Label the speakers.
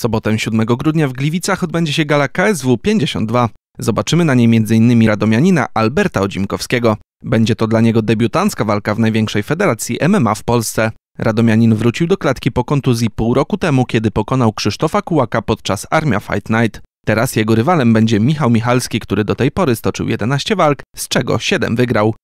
Speaker 1: sobotę 7 grudnia w Gliwicach odbędzie się gala KSW 52. Zobaczymy na niej m.in. radomianina Alberta Odzimkowskiego. Będzie to dla niego debiutancka walka w największej federacji MMA w Polsce. Radomianin wrócił do klatki po kontuzji pół roku temu, kiedy pokonał Krzysztofa Kułaka podczas Armia Fight Night. Teraz jego rywalem będzie Michał Michalski, który do tej pory stoczył 11 walk, z czego 7 wygrał.